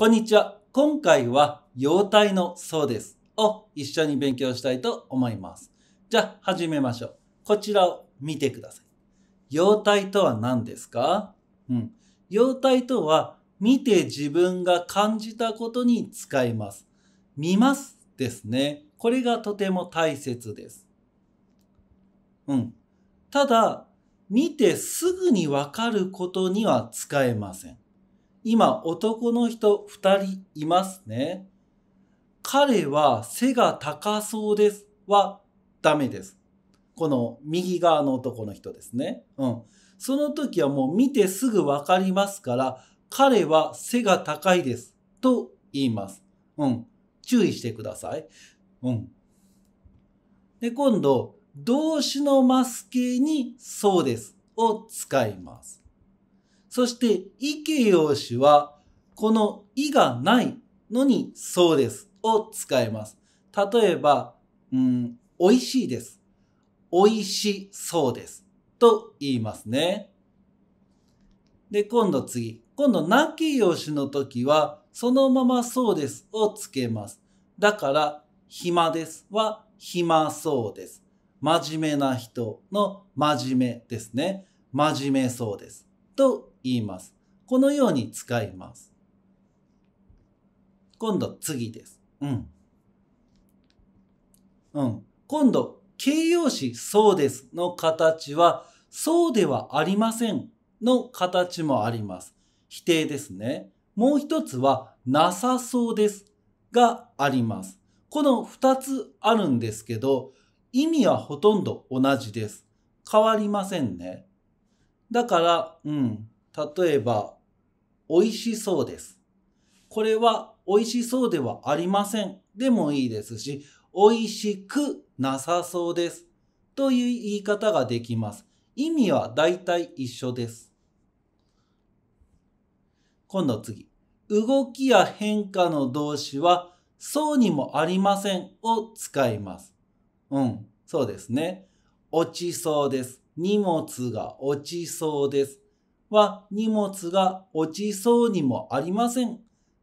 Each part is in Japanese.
こんにちは。今回は、様態のそうです。を一緒に勉強したいと思います。じゃあ、始めましょう。こちらを見てください。様態とは何ですかうん。様態とは、見て自分が感じたことに使います。見ますですね。これがとても大切です。うん。ただ、見てすぐにわかることには使えません。今男の人2人いますね。彼は背が高そうですはダメです。この右側の男の人ですね。うん。その時はもう見てすぐわかりますから、彼は背が高いですと言います。うん。注意してください。うん。で、今度、動詞のマス形にそうですを使います。そして、意形容詞は、このいがないのにそうですを使います。例えば、うん、美味しいです。美味しそうです。と言いますね。で、今度次。今度、な形よしの時は、そのままそうですをつけます。だから、暇ですは、暇そうです。真面目な人の真面目ですね。真面目そうです。と言います。このように使います。今度次です。うん。うん。今度、形容詞そうですの形は、そうではありませんの形もあります。否定ですね。もう一つは、なさそうですがあります。この二つあるんですけど、意味はほとんど同じです。変わりませんね。だから、うん、例えば、美味しそうです。これは美味しそうではありません。でもいいですし、美味しくなさそうです。という言い方ができます。意味はだいたい一緒です。今度次。動きや変化の動詞は、そうにもありませんを使います。うん、そうですね。落ちそうです。荷物が落ちそうです。は荷物が落ちそうにもありません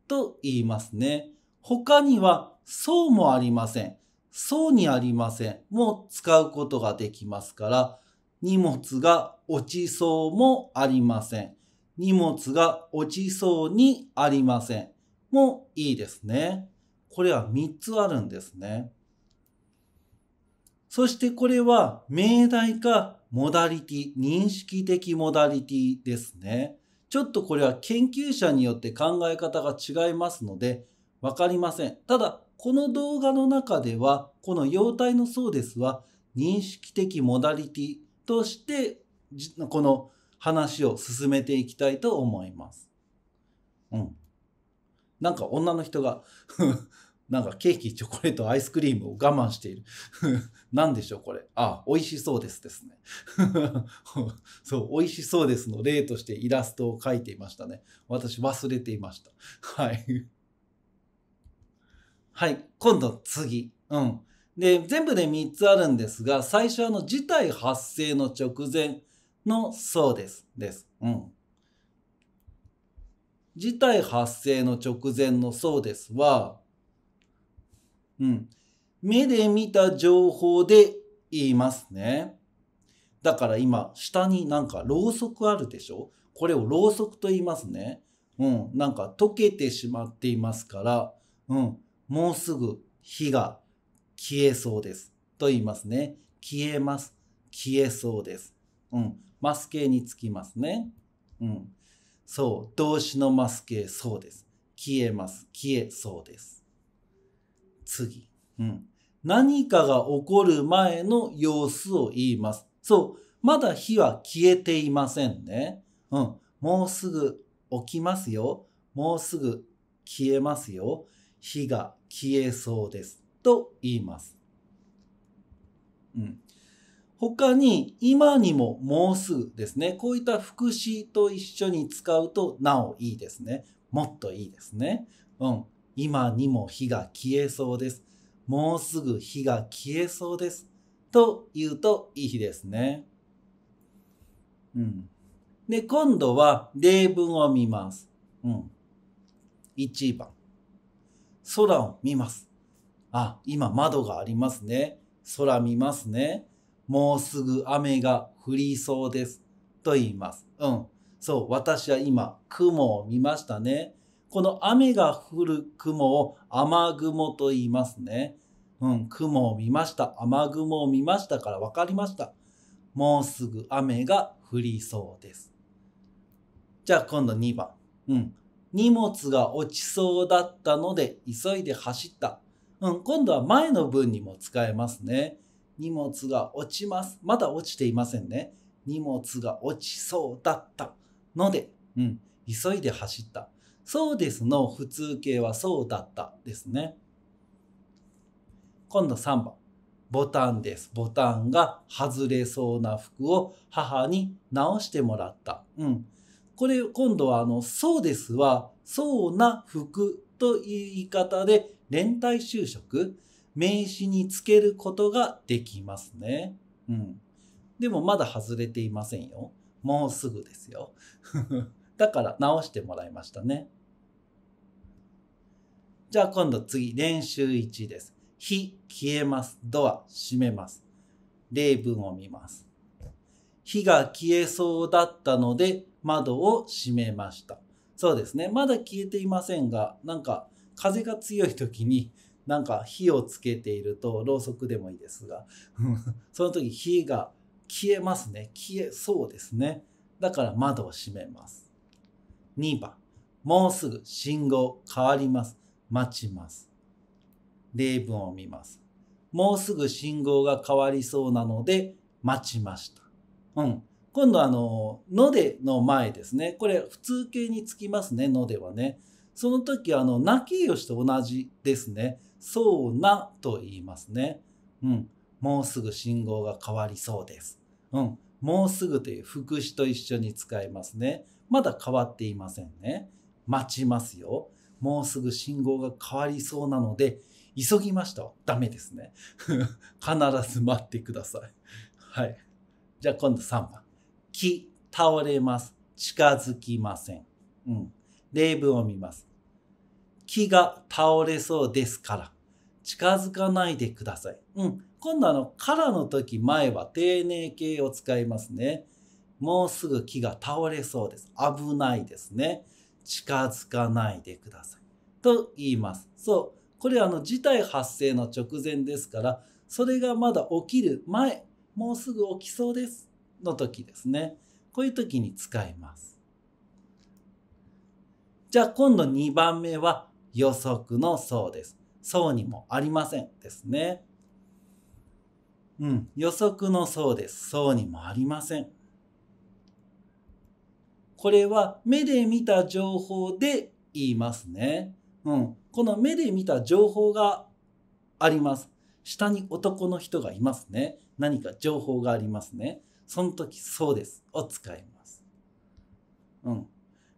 と言いますね。他にはそうもありません。そうにありませんも使うことができますから、荷物が落ちそうもありません。荷物が落ちそうにありませんもいいですね。これは3つあるんですね。そしてこれは命題かモダリティ、認識的モダリティですね。ちょっとこれは研究者によって考え方が違いますので、わかりません。ただ、この動画の中では、この様態のそうですは、認識的モダリティとして、この話を進めていきたいと思います。うん。なんか女の人がなんかケーキ、チョコレート、アイスクリームを我慢している。何 でしょう、これ。あ、美味しそうですですね。そう、美味しそうですの例としてイラストを描いていましたね。私忘れていました。はい。はい、今度次。うん。で、全部で3つあるんですが、最初あの、事態発生の直前のそうです。です。うん。事態発生の直前のそうですは、うん。目で見た情報で言いますね。だから今、下になんかろうそくあるでしょこれをろうそくと言いますね。うん。なんか溶けてしまっていますから、うん。もうすぐ火が消えそうです。と言いますね。消えます。消えそうです。うん。マス形につきますね。うん。そう。動詞のマス形、そうです。消えます。消えそうです。次。うん。何かが起こる前の様子を言います。そう。まだ火は消えていませんね。うん。もうすぐ起きますよ。もうすぐ消えますよ。火が消えそうです。と言います。うん。他に、今にももうすぐですね。こういった副詞と一緒に使うとなおいいですね。もっといいですね。うん。今にも火が消えそうです。もうすぐ火が消えそうです。と言うといい日ですね。うん。で、今度は例文を見ます。うん。1番。空を見ます。あ、今窓がありますね。空見ますね。もうすぐ雨が降りそうです。と言います。うん。そう、私は今、雲を見ましたね。この雨が降る雲を雨雲と言いますね。うん、雲を見ました。雨雲を見ましたから分かりました。もうすぐ雨が降りそうです。じゃあ今度2番。うん。荷物が落ちそうだったので急いで走った。うん、今度は前の文にも使えますね。荷物が落ちます。まだ落ちていませんね。荷物が落ちそうだったので、うん、急いで走った。そうですの普通形はそうだったですね。今度3番。ボタンです。ボタンが外れそうな服を母に直してもらった。うん。これ、今度はあの、そうですは、そうな服という言い方で連帯就職、名詞につけることができますね。うん。でもまだ外れていませんよ。もうすぐですよ。だから直してもらいましたね。じゃあ今度次、練習1です。火、消えます。ドア、閉めます。例文を見ます。火が消えそうだったので、窓を閉めました。そうですね。まだ消えていませんが、なんか風が強い時に、なんか火をつけていると、ろうそくでもいいですが、その時火が消えますね。消えそうですね。だから窓を閉めます。2番、もうすぐ信号変わります。待ちます。例文を見ます。もうすぐ信号が変わりそうなので待ちました。うん。今度あの、のでの前ですね。これ普通形につきますね、のではね。その時あの、なきよしと同じですね。そうなと言いますね。うん。もうすぐ信号が変わりそうです。うん。もうすぐという副詞と一緒に使いますね。まだ変わっていませんね。待ちますよ。もうすぐ信号が変わりそうなので、急ぎましたダメですね。必ず待ってください。はい。じゃあ今度3番。木、倒れます。近づきません。うん。例文を見ます。木が倒れそうですから、近づかないでください。うん。今度あの、からの時前は丁寧形を使いますね。もうすぐ木が倒れそうです。危ないですね。近づかないでください。と言います。そう。これはあの事態発生の直前ですから、それがまだ起きる前、もうすぐ起きそうですの時ですね。こういう時に使います。じゃあ今度2番目は予測のそうです。そうにもありませんですね。うん、予測のそうです。そうにもありません。これは目で見た情報で言いますね。うん。この目で見た情報があります。下に男の人がいますね。何か情報がありますね。その時、そうです。を使います。うん。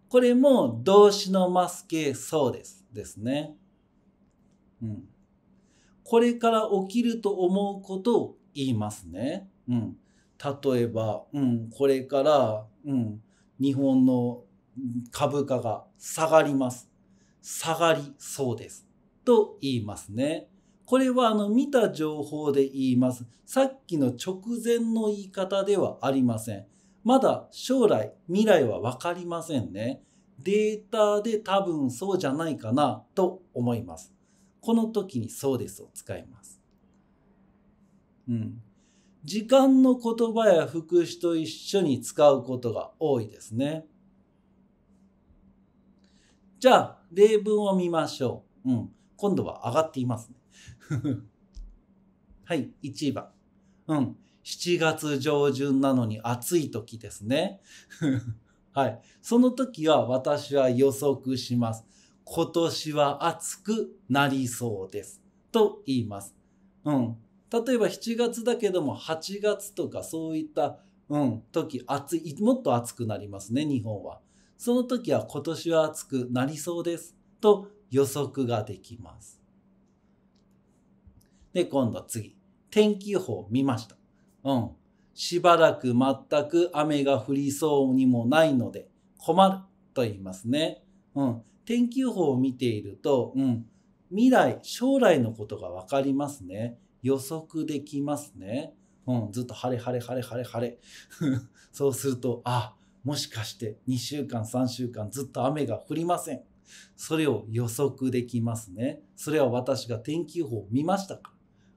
これも動詞のマス形、そうです。ですね。うん。これから起きると思うことを言いますね。うん。例えば、うん、これから、うん、日本の株価が下がります。下がりそうです。と言いますね。これはあの見た情報で言います。さっきの直前の言い方ではありません。まだ将来、未来は分かりませんね。データで多分そうじゃないかなと思います。この時にそうですを使います。うん。時間の言葉や副詞と一緒に使うことが多いですね。じゃあ、例文を見ましょう。うん。今度は上がっていますね。はい、1番。うん。7月上旬なのに暑い時ですね。はい。その時は私は予測します。今年は暑くなりそうです。と言います。うん。例えば7月だけども8月とかそういった、うん、時暑い、もっと暑くなりますね、日本は。その時は今年は暑くなりそうですと予測ができます。で、今度次。天気予報見ました。うん。しばらく全く雨が降りそうにもないので困ると言いますね。うん。天気予報を見ていると、うん。未来、将来のことがわかりますね。予測できますね。うん、ずっと晴れ晴れ晴れ晴れ晴れ。そうすると、あ、もしかして2週間3週間ずっと雨が降りません。それを予測できますね。それは私が天気予報を見ましたか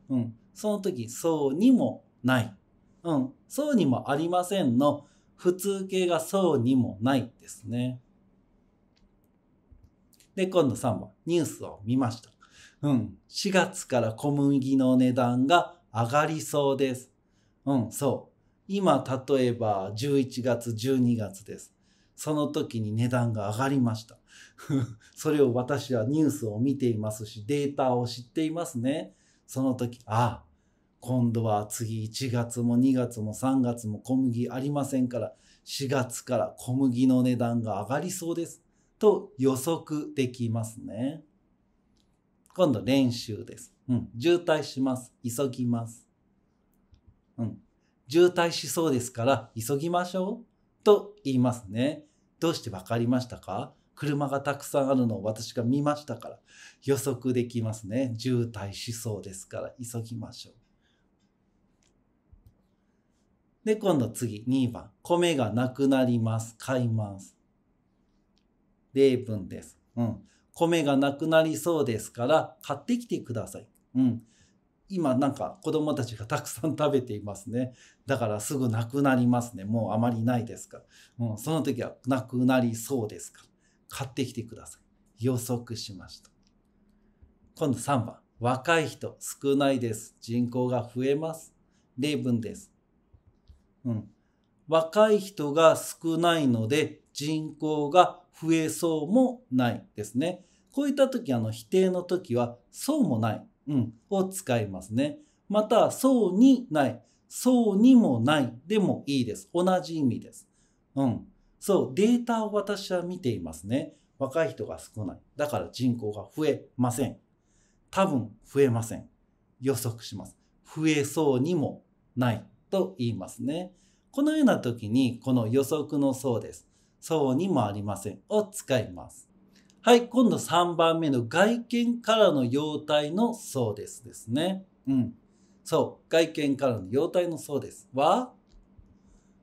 ら。うん。その時、そうにもない。うん。そうにもありませんの、普通形がそうにもないですね。で、今度3番、ニュースを見ました。うん。4月から小麦の値段が上がりそうです。うん、そう。今、例えば11月、12月です。その時に値段が上がりました。それを私はニュースを見ていますし、データを知っていますね。その時、ああ、今度は次1月も2月も3月も小麦ありませんから、4月から小麦の値段が上がりそうです。と予測できますね。今度練習です。うん。渋滞します。急ぎます。うん。渋滞しそうですから急ぎましょうと言いますね。どうして分かりましたか車がたくさんあるのを私が見ましたから予測できますね。渋滞しそうですから急ぎましょう。で、今度次、2番。米がなくなります。買います。例文です。うん。米がなくなりそうですから買ってきてください。うん。今なんか子供たちがたくさん食べていますね。だからすぐなくなりますね。もうあまりないですから。うん、その時はなくなりそうですから。買ってきてください。予測しました。今度3番。若い人少ないです。人口が増えます。例文です。うん。若い人が少ないので人口が増えそうもないですね。こういった時、あの、否定の時は、そうもない、うん、を使いますね。また、そうにない、そうにもないでもいいです。同じ意味です。うん。そう、データを私は見ていますね。若い人が少ない。だから人口が増えません。多分増えません。予測します。増えそうにもないと言いますね。このような時に、この予測の層です。そうにもありませんを使います。はい、今度3番目の外見からの様態のそうですですね。うん。そう、外見からの様態のそうですは、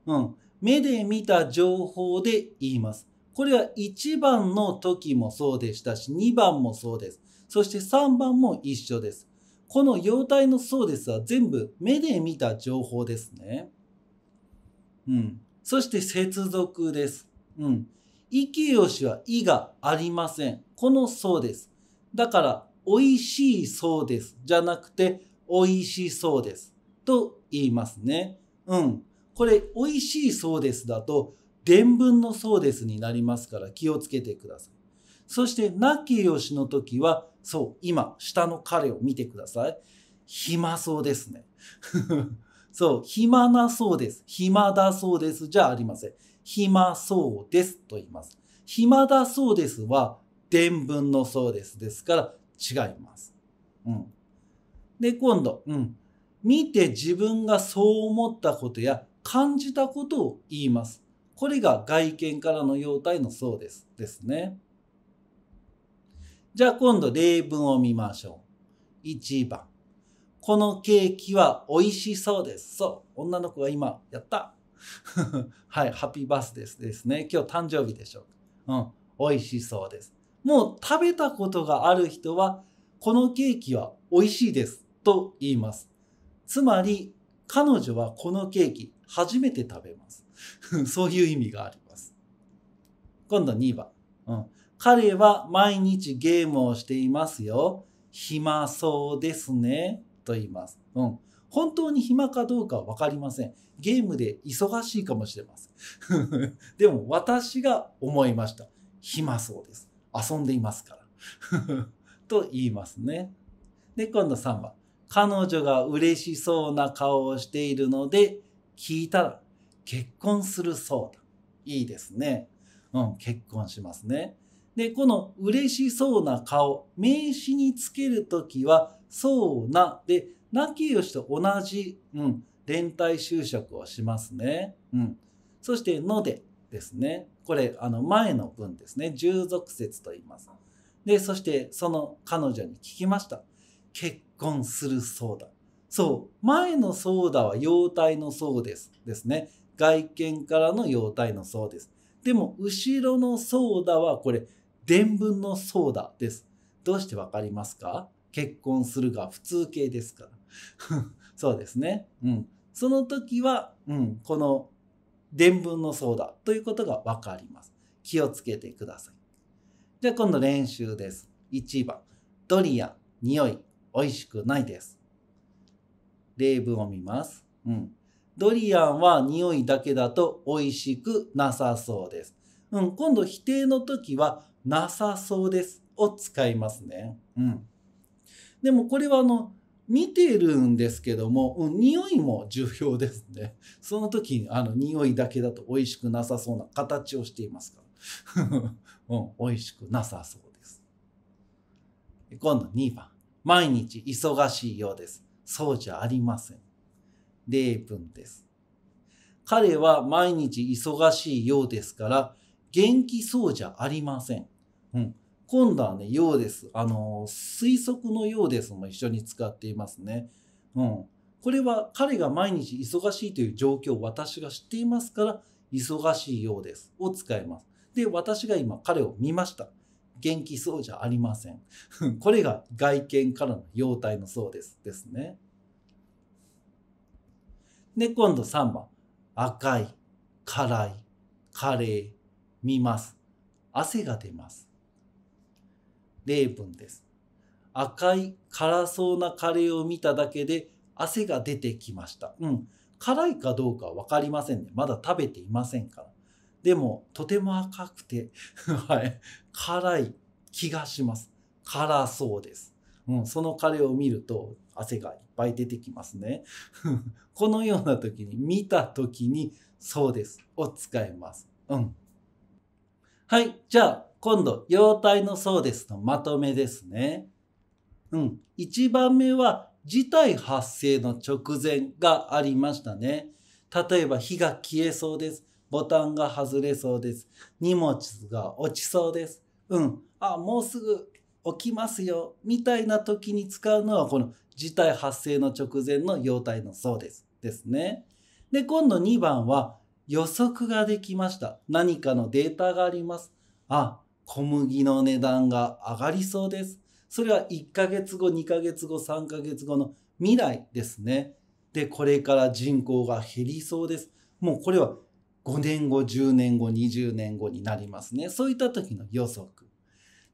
うん、目で見た情報で言います。これは1番の時もそうでしたし、2番もそうです。そして3番も一緒です。この様態のそうですは全部目で見た情報ですね。うん。そして接続です。うん。生きよしは「意がありません。この「そう」です。だから、おいしいそうです。じゃなくて、おいしそうです。と言いますね。うん。これ、おいしいそうですだと、伝文のそうですになりますから気をつけてください。そして、なきよしの時は、そう、今、下の彼を見てください。暇そうですね。そう、暇なそうです。暇だそうです。じゃありません。暇そうですと言います。暇だそうですは、伝文のそうですですから違います。うん。で、今度、うん。見て自分がそう思ったことや感じたことを言います。これが外見からの様態のそうです。ですね。じゃあ今度例文を見ましょう。1番。このケーキは美味しそうです。そう。女の子が今やった。はい、ハッピーバースデーですね。今日誕生日でしょうか。うん、美味しそうです。もう食べたことがある人は、このケーキは美味しいですと言います。つまり、彼女はこのケーキ初めて食べます。そういう意味があります。今度2番。うん、彼は毎日ゲームをしていますよ。暇そうですね。と言います。うん。本当に暇かどうかは分かりません。ゲームで忙しいかもしれません。でも私が思いました。暇そうです。遊んでいますから。と言いますね。で、今度3番。彼女が嬉しそうな顔をしているので、聞いたら結婚するそうだ。いいですね。うん、結婚しますね。で、この嬉しそうな顔、名詞につけるときは、そうなで、亡きよしと同じ、うん、連帯就職をしますね。うん、そして「ので」ですね。これあの前の文ですね。従属説と言います。でそしてその彼女に聞きました。結婚するそうだ。そう前のそうだは妖体のそうですですね。外見からの妖体のそうです。でも後ろのそうだはこれ伝文のそうだです。どうしてわかりますか結婚するが普通形ですから。そうですね。うん。その時は、うん、この伝聞の相だということがわかります。気をつけてください。じゃあ今度練習です。1番。ドリアン、匂い、美味しくないです。例文を見ます。うん。ドリアンは匂いだけだと美味しくなさそうです。うん、今度否定の時は、なさそうですを使いますね。うん。でもこれはあの、見てるんですけども、うん、匂いも重要ですね。その時にあの匂いだけだと美味しくなさそうな形をしていますから。うん、美味しくなさそうです。今度2番。毎日忙しいようです。そうじゃありません。例文です。彼は毎日忙しいようですから、元気そうじゃありません。うん、今度はね、ようです。あの、推測のようですも一緒に使っていますね。うん。これは彼が毎日忙しいという状況を私が知っていますから、忙しいようです。を使います。で、私が今彼を見ました。元気そうじゃありません。これが外見からの容態のそうです。ですね。で、今度3番。赤い、辛い、カレー、見ます。汗が出ます。例文です。赤い辛そうなカレーを見ただけで汗が出てきました。うん。辛いかどうかは分かりませんね。まだ食べていませんから。でも、とても赤くて はい。辛い気がします。辛そうです。うん。そのカレーを見ると汗がいっぱい出てきますね。このような時に、見た時にそうですを使います。うん。はい。じゃあ、今度、様態のそうですのまとめですね。うん。1番目は、事態発生の直前がありましたね。例えば、火が消えそうです。ボタンが外れそうです。荷物が落ちそうです。うん。あ、もうすぐ起きますよ。みたいな時に使うのは、この事態発生の直前の様態のそうです。ですね。で、今度2番は、予測ができました。何かのデータがあります。あ、小麦の値段が上がりそうです。それは1ヶ月後、2ヶ月後、3ヶ月後の未来ですね。で、これから人口が減りそうです。もうこれは5年後、10年後、20年後になりますね。そういった時の予測。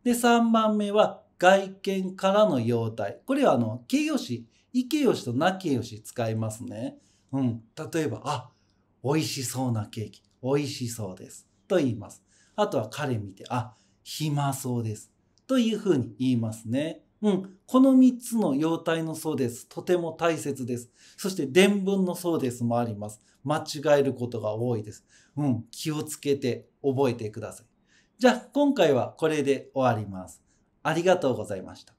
で、3番目は外見からの容態。これはあの、形容詞、意形容詞とな形容詞使いますね。うん。例えば、あ、美味しそうなケーキ、美味しそうです。と言います。あとは彼見て、あ、暇そうです。というふうに言いますね。うん。この3つの様態のそうです。とても大切です。そして、伝文のそうですもあります。間違えることが多いです。うん。気をつけて覚えてください。じゃあ、今回はこれで終わります。ありがとうございました。